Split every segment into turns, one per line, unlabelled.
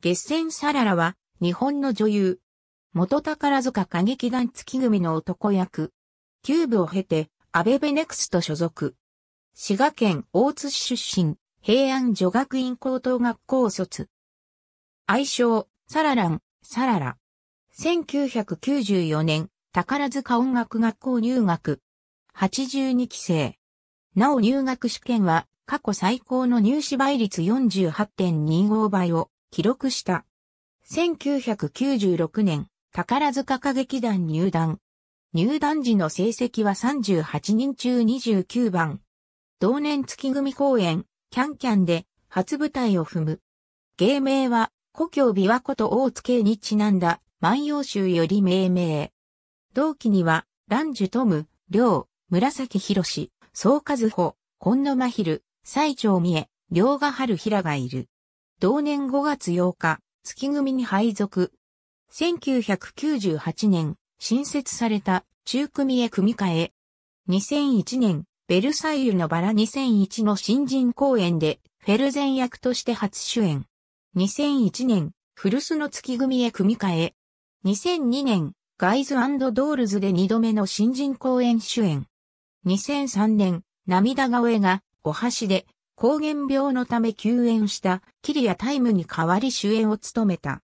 月仙サララは、日本の女優。元宝塚歌劇団月組の男役。キューブを経て、アベベネクスト所属。滋賀県大津市出身、平安女学院高等学校卒。愛称、サララン、サララ。1994年、宝塚音楽学校入学。82期生。なお入学試験は、過去最高の入試倍率48.25倍を記録した。1996年、宝塚歌劇団入団。入団時の成績は38人中29番。同年月組公演、キャンキャンで初舞台を踏む。芸名は、故郷琵琶湖と大津系にちなんだ万葉集より命名。同期には、蘭樹トム、両、紫博士、総和穂、今野真昼、西条美恵、両賀春平がいる。同年5月8日、月組に配属。1998年、新設された中組へ組み替え。2001年、ベルサイユのバラ2001の新人公演で、フェルゼン役として初主演。2001年、古巣の月組へ組み替え。2002年、ガイズドールズで2度目の新人公演主演。2003年、涙顔絵が、お箸で、抗原病のため休演したキリアタイムに代わり主演を務めた。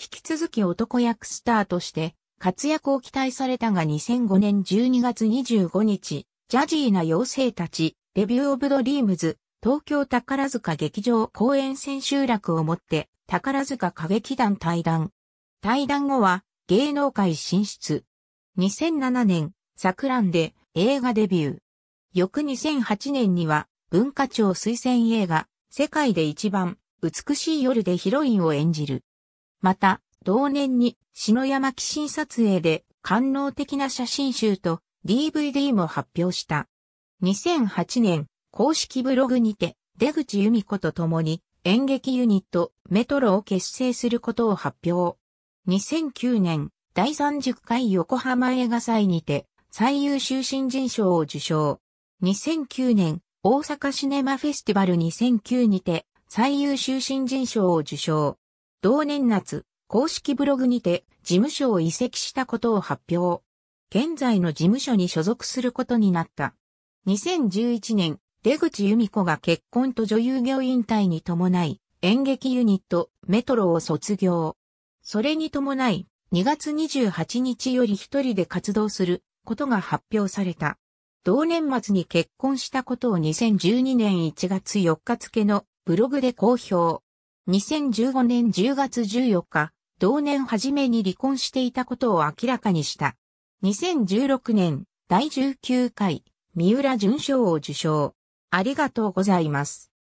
引き続き男役スターとして活躍を期待されたが2005年12月25日、ジャジーな妖精たち、レビューオブドリームズ、東京宝塚劇場公演千秋楽をもって宝塚歌劇団対談。対談後は芸能界進出。2007年、桜乱で映画デビュー。翌2008年には文化庁推薦映画、世界で一番、美しい夜でヒロインを演じる。また、同年に、篠山紀信撮影で、官能的な写真集と DVD も発表した。2008年、公式ブログにて、出口由美子と共に、演劇ユニット、メトロを結成することを発表。2009年、第30回横浜映画祭にて、最優秀新人賞を受賞。2009年、大阪シネマフェスティバル2009にて最優秀新人賞を受賞。同年夏、公式ブログにて事務所を移籍したことを発表。現在の事務所に所属することになった。2011年、出口由美子が結婚と女優業引退に伴い、演劇ユニット、メトロを卒業。それに伴い、2月28日より一人で活動することが発表された。同年末に結婚したことを2012年1月4日付のブログで公表。2015年10月14日、同年初めに離婚していたことを明らかにした。2016年第19回、三浦淳賞を受賞。ありがとうございます。